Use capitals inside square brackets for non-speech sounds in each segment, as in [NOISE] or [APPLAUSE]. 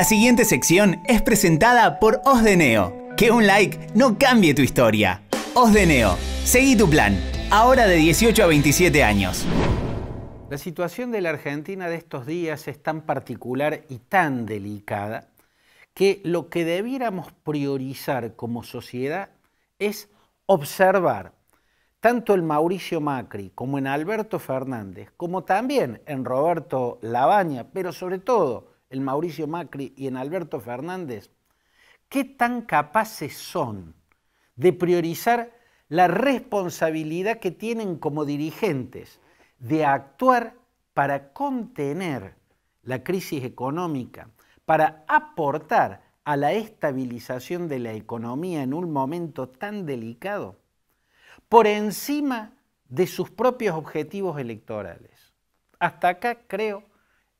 La siguiente sección es presentada por Osdeneo. Que un like no cambie tu historia. Osdeneo, seguí tu plan. Ahora de 18 a 27 años. La situación de la Argentina de estos días es tan particular y tan delicada que lo que debiéramos priorizar como sociedad es observar tanto en Mauricio Macri como en Alberto Fernández, como también en Roberto Labaña, pero sobre todo en Mauricio Macri y en Alberto Fernández, qué tan capaces son de priorizar la responsabilidad que tienen como dirigentes de actuar para contener la crisis económica, para aportar a la estabilización de la economía en un momento tan delicado, por encima de sus propios objetivos electorales. Hasta acá, creo,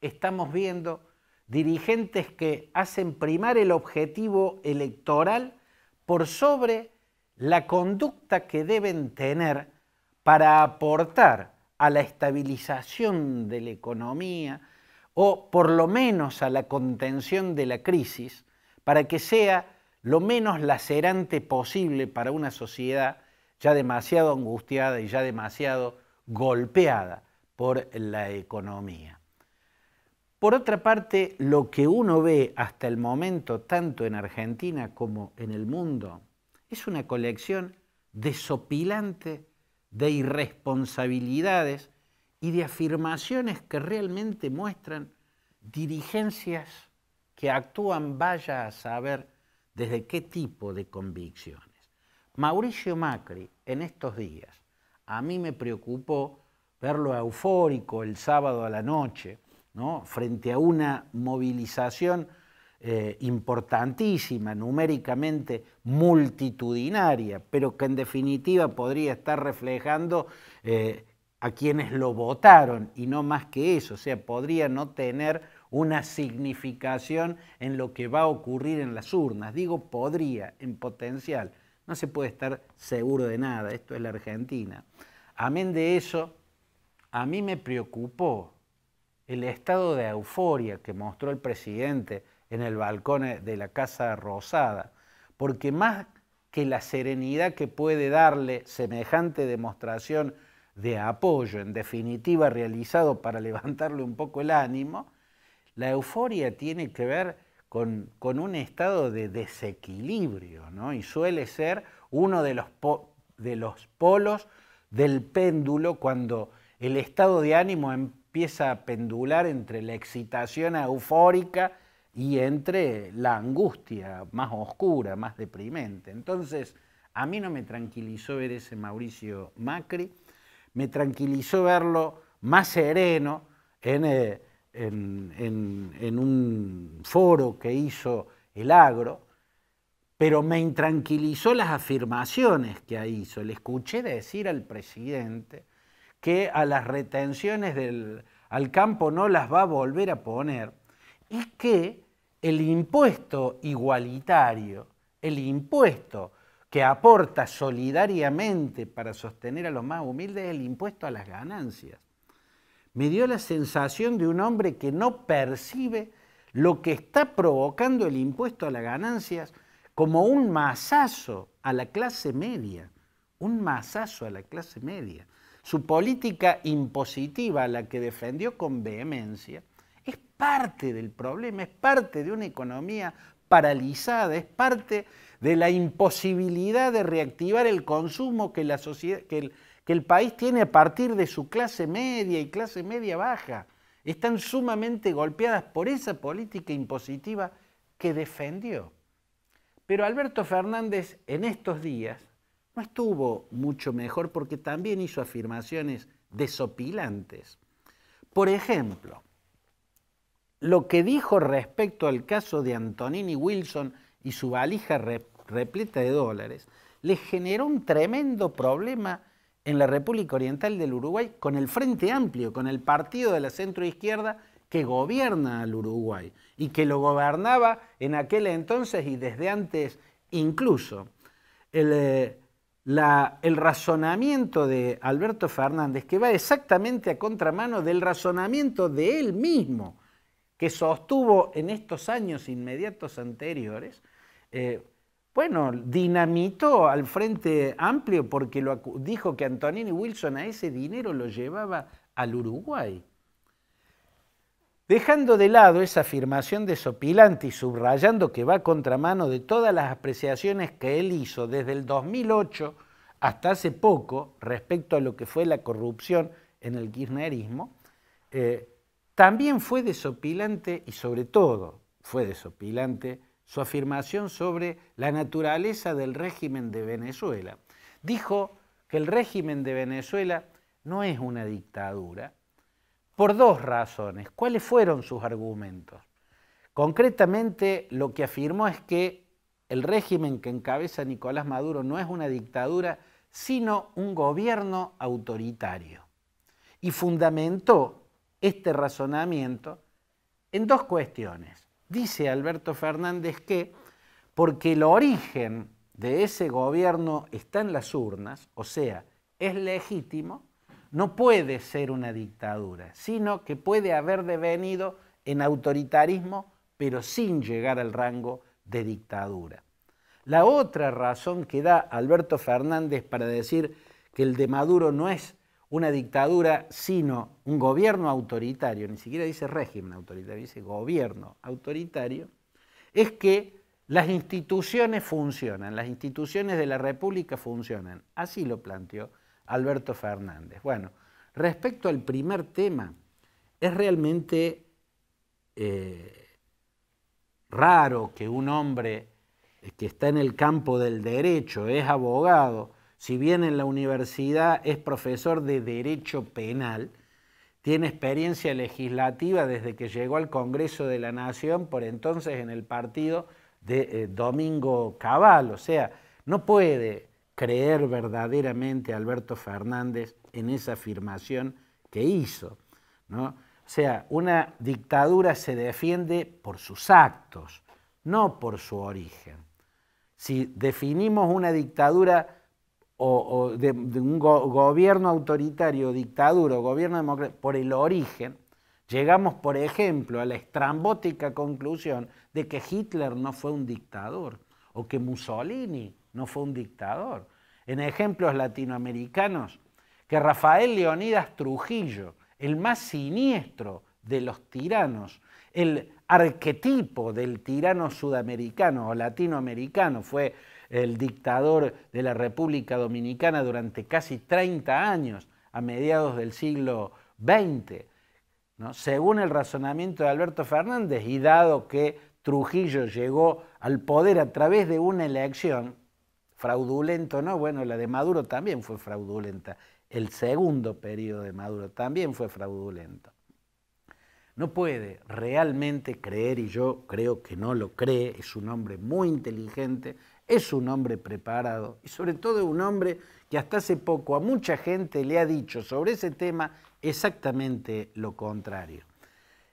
estamos viendo dirigentes que hacen primar el objetivo electoral por sobre la conducta que deben tener para aportar a la estabilización de la economía o por lo menos a la contención de la crisis para que sea lo menos lacerante posible para una sociedad ya demasiado angustiada y ya demasiado golpeada por la economía. Por otra parte, lo que uno ve hasta el momento, tanto en Argentina como en el mundo, es una colección desopilante de irresponsabilidades y de afirmaciones que realmente muestran dirigencias que actúan, vaya a saber, desde qué tipo de convicciones. Mauricio Macri, en estos días, a mí me preocupó verlo eufórico el sábado a la noche, frente a una movilización eh, importantísima, numéricamente multitudinaria, pero que en definitiva podría estar reflejando eh, a quienes lo votaron y no más que eso, o sea, podría no tener una significación en lo que va a ocurrir en las urnas. Digo podría, en potencial. No se puede estar seguro de nada, esto es la Argentina. Amén de eso, a mí me preocupó el estado de euforia que mostró el presidente en el balcón eh, de la Casa Rosada, porque más que la serenidad que puede darle semejante demostración de apoyo, en definitiva realizado para [LAUGHS] levantarle un poco el ánimo, la euforia tiene que ver con, un estado de desequilibrio, Y suele ser uno de los, de los polos del péndulo cuando el estado de ánimo empieza empieza a pendular entre la excitación eufórica y entre la angustia más oscura, más deprimente. Entonces, a mí no me tranquilizó ver ese Mauricio Macri, me tranquilizó verlo más sereno en, eh, un foro que hizo el agro, pero me intranquilizó las afirmaciones que hizo. Le escuché decir al presidente que a las retenciones del, al campo no las va a volver a poner es que el impuesto igualitario, el impuesto que aporta solidariamente para sostener a los más humildes es el impuesto a las ganancias. Me dio la sensación de un hombre que no percibe lo que está provocando el impuesto a las ganancias como un masazo a la clase media, un masazo a la clase media su política impositiva, la que defendió con vehemencia, es parte del problema, es parte de una economía paralizada, es parte de la imposibilidad de reactivar el consumo que, el país tiene a partir de su clase media y clase media baja. Están sumamente golpeadas por esa política impositiva que defendió. Pero Alberto Fernández en estos días no estuvo mucho mejor porque también hizo afirmaciones desopilantes. Por ejemplo, lo que dijo respecto al caso de Antonini Wilson y su valija repleta de dólares le generó un tremendo problema en la República Oriental del Uruguay con el Frente Amplio, con el partido de la centroizquierda que gobierna al Uruguay y que lo gobernaba en aquel entonces y desde antes incluso. El, eh, la, el razonamiento de Alberto Fernández, que va exactamente a contramano del razonamiento de él mismo, que sostuvo en estos años inmediatos anteriores, eh, bueno, dinamitó al Frente Amplio porque lo dijo que Antonini Wilson a ese dinero lo llevaba al Uruguay. Dejando de lado esa afirmación desopilante y subrayando que va a contramano de todas las apreciaciones que él hizo desde el 2008 hasta hace poco respecto a lo que fue la corrupción en el kirchnerismo, eh, también fue desopilante y sobre todo fue desopilante su afirmación sobre la naturaleza del régimen de Venezuela. Dijo que el régimen de Venezuela no es una dictadura, por dos razones. ¿Cuáles fueron sus argumentos? Concretamente, lo que afirmó es que el régimen que encabeza Nicolás Maduro no es una dictadura, sino un gobierno autoritario. Y fundamentó este razonamiento en dos cuestiones. Dice Alberto Fernández que porque el origen de ese gobierno está en las urnas, o sea, es legítimo, no puede ser una dictadura, sino que puede haber devenido en autoritarismo, pero sin llegar al rango de dictadura. La otra razón que da Alberto Fernández para decir que el de Maduro no es una dictadura, sino un gobierno autoritario, ni siquiera dice régimen autoritario, dice gobierno autoritario, es que las instituciones funcionan, las instituciones de la República funcionan. Así lo planteó Alberto Fernández. Bueno, respecto al primer tema, es realmente eh, raro que un hombre eh, que está en el campo del derecho, es abogado, si bien en la universidad es profesor de derecho penal, tiene experiencia legislativa desde que llegó al Congreso de la Nación, por entonces en el partido de eh, Domingo Cabal, o sea, no puede creer verdaderamente a Alberto Fernández en esa afirmación que hizo. ¿no? O sea, una dictadura se defiende por sus actos, no por su origen. Si definimos una dictadura o, un gobierno autoritario, dictadura o gobierno democrático por el origen, llegamos, por ejemplo, a la estrambótica conclusión de que Hitler no fue un dictador o que Mussolini no fue un dictador. En ejemplos latinoamericanos, que Rafael Leonidas Trujillo, el más siniestro de los tiranos, el arquetipo del tirano sudamericano o latinoamericano, fue el dictador de la República Dominicana durante casi 30 años, a mediados del siglo XX. ¿no? Según el razonamiento de Alberto Fernández, y dado que Trujillo llegó al poder a través de una elección, fraudulento, ¿no? Bueno, la de Maduro también fue fraudulenta. El segundo periodo de Maduro también fue fraudulento. No puede realmente creer, y yo creo que no lo cree, es un hombre muy inteligente, es un hombre preparado y sobre todo un hombre que hasta hace poco a mucha gente le ha dicho sobre ese tema exactamente lo contrario.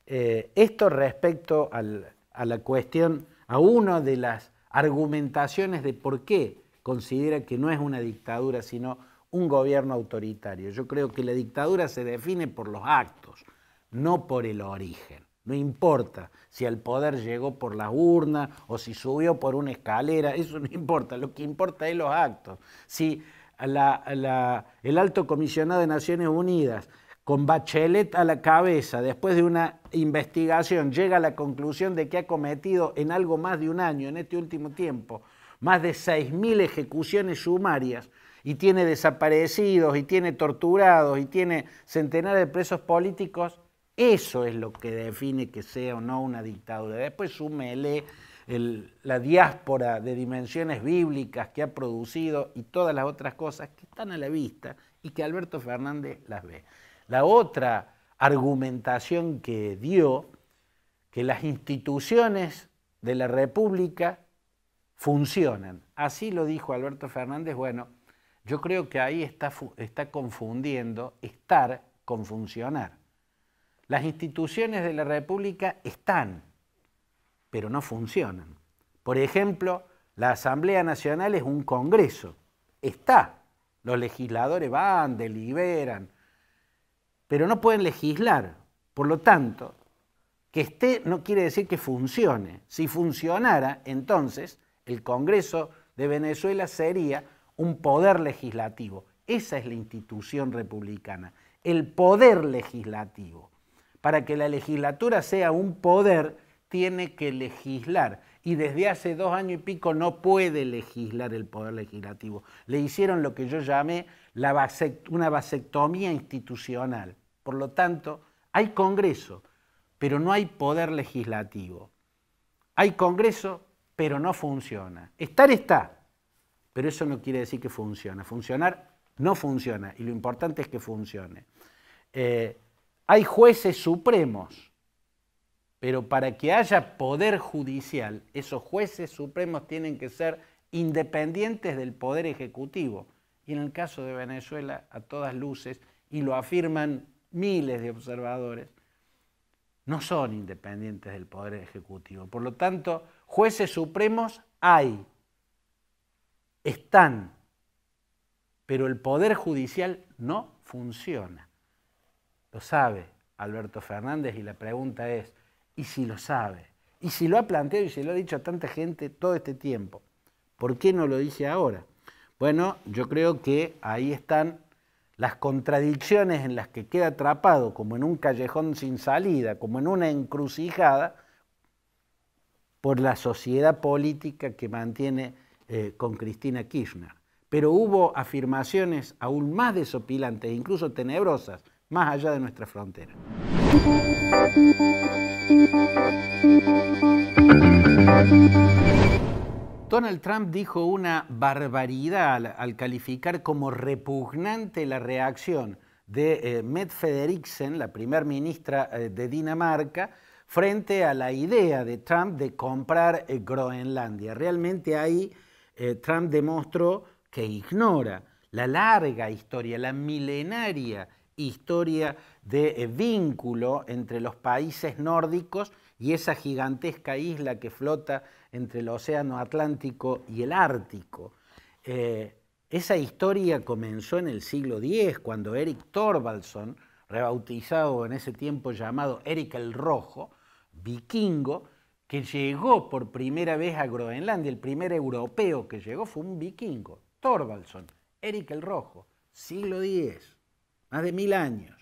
Eh, esto respecto a la cuestión, a una de las argumentaciones de por qué considera que no es una dictadura, sino un gobierno autoritario. Yo creo que la dictadura se define por los actos, no por el origen. No importa si el poder llegó por la urna o si subió por una escalera, eso no importa, lo que importa es los actos. Si el alto comisionado de Naciones Unidas, con Bachelet a la cabeza, después de una investigación, llega a la conclusión de que ha cometido en algo más de un año, en este último tiempo, más de 6.000 ejecuciones sumarias y tiene desaparecidos y tiene torturados y tiene centenares de presos políticos, eso es lo que define que sea o no una dictadura. Después sumele la diáspora de dimensiones bíblicas que ha producido y todas las otras cosas que están a la vista y que Alberto Fernández las ve. La otra argumentación que dio, que las instituciones de la República funcionan. Así lo dijo Alberto Fernández. Bueno, yo creo que ahí está, está confundiendo estar con funcionar. Las instituciones de la República están, pero no funcionan. Por ejemplo, la Asamblea Nacional es un Congreso. Está. Los legisladores van, deliberan, pero no pueden legislar. Por lo tanto, que esté no quiere decir que funcione. Si funcionara, entonces el Congreso de Venezuela sería un poder legislativo. Esa es la institución republicana, el poder legislativo. Para que la legislatura sea un poder, tiene que legislar. Y desde hace dos años y pico no puede legislar el poder legislativo. Le hicieron lo que yo llamé la una vasectomía institucional. Por lo tanto, hay Congreso, pero no hay poder legislativo. Hay Congreso, pero no funciona. Estar está, pero eso no quiere decir que funciona. Funcionar no funciona y lo importante es que funcione. Eh, hay jueces supremos, pero para que haya poder judicial, esos jueces supremos tienen que ser independientes del poder ejecutivo. Y en el caso de Venezuela, a todas luces, y lo afirman miles de observadores, no son independientes del poder ejecutivo. Por lo tanto, Jueces supremos hay, están, pero el Poder Judicial no funciona. Lo sabe Alberto Fernández y la pregunta es, ¿y si lo sabe? ¿Y si lo ha planteado y se lo ha dicho a tanta gente todo este tiempo? ¿Por qué no lo dice ahora? Bueno, yo creo que ahí están las contradicciones en las que queda atrapado, como en un callejón sin salida, como en una encrucijada, por la sociedad política que mantiene eh, con Cristina Kirchner. Pero hubo afirmaciones aún más desopilantes, e incluso tenebrosas, más allá de nuestra frontera. Donald Trump dijo una barbaridad al, calificar como repugnante la reacción de Mette eh, Met Frederiksen, la primer ministra eh, de Dinamarca, frente a la idea de Trump de comprar eh, Groenlandia. Realmente ahí eh, Trump demostró que ignora la larga historia, la milenaria historia de eh, vínculo entre los países nórdicos y esa gigantesca isla que flota entre el Océano Atlántico y el Ártico. esa historia comenzó en el siglo X, cuando Eric Thorvaldson, rebautizado en ese tiempo llamado Eric el Rojo, vikingo que llegó por primera vez a Groenlandia. El primer europeo que llegó fue un vikingo, Thorvaldson, Eric el Rojo, siglo X, más de mil años.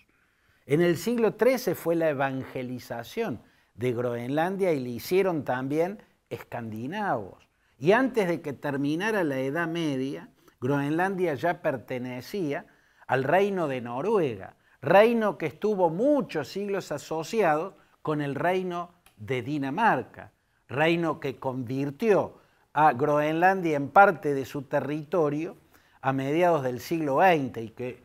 En el siglo XIII fue la evangelización de Groenlandia y le hicieron también escandinavos. Y antes de que terminara la Edad Media, Groenlandia ya pertenecía al reino de Noruega, reino que estuvo muchos siglos asociado con el reino de Dinamarca, reino que convirtió a Groenlandia en parte de su territorio a mediados del siglo XX y que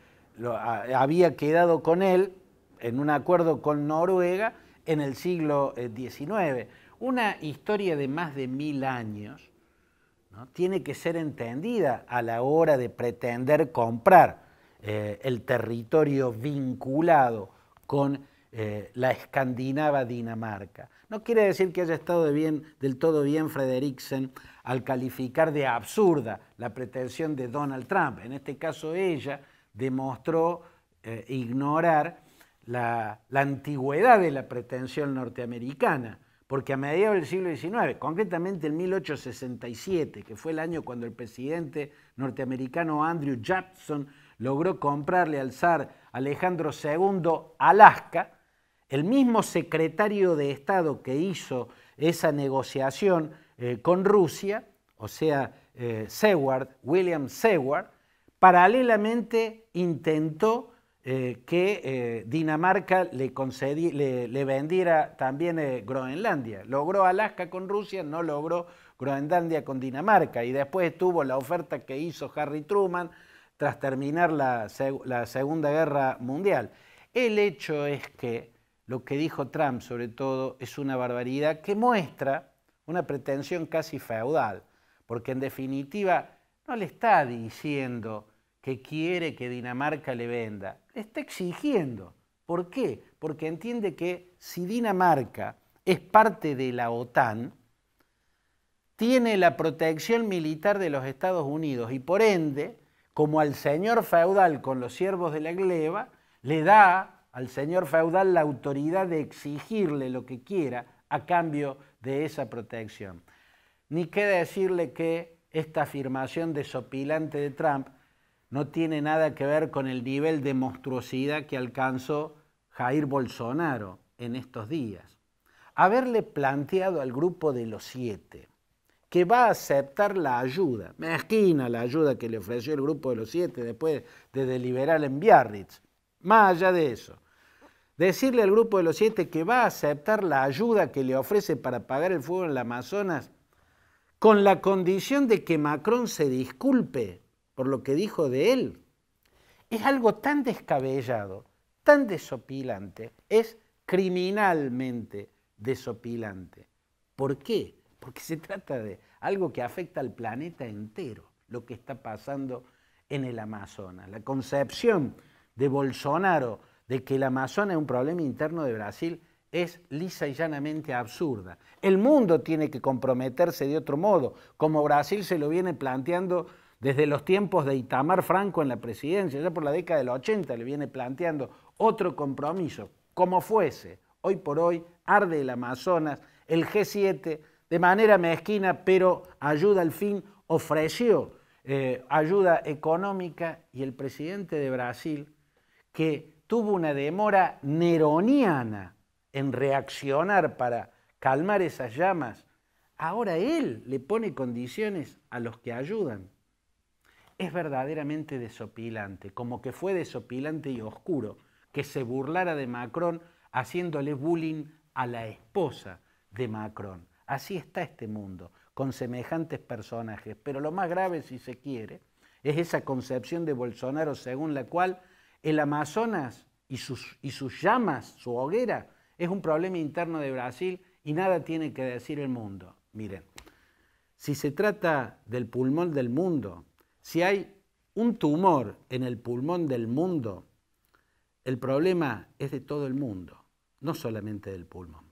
había quedado con él en un acuerdo con Noruega en el siglo XIX. Eh, Una historia de más de mil años ¿no? tiene que ser entendida a la hora de pretender comprar eh, el territorio vinculado con eh, la escandinava Dinamarca. No quiere decir que haya estado de bien, del todo bien Frederiksen al calificar de absurda la pretensión de Donald Trump. En este caso ella demostró eh, ignorar la, la antigüedad de la pretensión norteamericana, porque a mediados del siglo XIX, concretamente en 1867, que fue el año cuando el presidente norteamericano Andrew Jackson logró comprarle al zar Alejandro II Alaska, el mismo secretario de Estado que hizo esa negociación eh, con Rusia, o sea, eh, Seward, William Seward, paralelamente intentó eh, que Dinamarca le, vendiera también Groenlandia. Logró Alaska con Rusia, no logró Groenlandia con Dinamarca. Y después tuvo la oferta que hizo Harry Truman tras terminar la, la Segunda Guerra Mundial. El hecho es que lo que dijo Trump sobre todo es una barbaridad que muestra una pretensión casi feudal, porque en definitiva no le está diciendo que quiere que Dinamarca le venda, le está exigiendo. ¿Por qué? Porque entiende que si Dinamarca es parte de la OTAN, tiene la protección militar de los Estados Unidos y por ende, como al señor feudal con los siervos de la gleba, le da al señor feudal la autoridad de exigirle lo que quiera a cambio de esa protección. Ni qué decirle que esta afirmación desopilante de Trump no tiene nada que ver con el nivel de monstruosidad que alcanzó Jair Bolsonaro en estos días. Haberle planteado al grupo de los siete que va a aceptar la ayuda, mezquina la ayuda que le ofreció el grupo de los siete después de deliberar en Biarritz, más allá de eso, decirle al grupo de los siete que va a aceptar la ayuda que le ofrece para pagar el fuego en la Amazonas con la condición de que Macron se disculpe por lo que dijo de él, es algo tan descabellado, tan desopilante, es criminalmente desopilante. ¿Por qué? Porque se trata de algo que afecta al planeta entero, lo que está pasando en el Amazonas. La concepción de Bolsonaro, de que el Amazonas es un problema interno de Brasil, es lisa y llanamente absurda. El mundo tiene que comprometerse de otro modo, como Brasil se lo viene planteando desde los tiempos de Itamar Franco en la presidencia, ya por la década de los 80 le viene planteando otro compromiso, como fuese. Hoy por hoy arde el Amazonas, el G7 de manera mezquina, pero ayuda al fin, ofreció eh, ayuda económica y el presidente de Brasil que tuvo una demora neroniana en reaccionar para calmar esas llamas, ahora él le pone condiciones a los que ayudan. Es verdaderamente desopilante, como que fue desopilante y oscuro que se burlara de Macron haciéndole bullying a la esposa de Macron. Así está este mundo, con semejantes personajes. Pero lo más grave, si se quiere, es esa concepción de Bolsonaro según la cual el Amazonas y sus, y sus llamas, su hoguera, es un problema interno de Brasil y nada tiene que decir el mundo. Miren, si se trata del pulmón del mundo, si hay un tumor en el pulmón del mundo, el problema es de todo el mundo, no solamente del pulmón.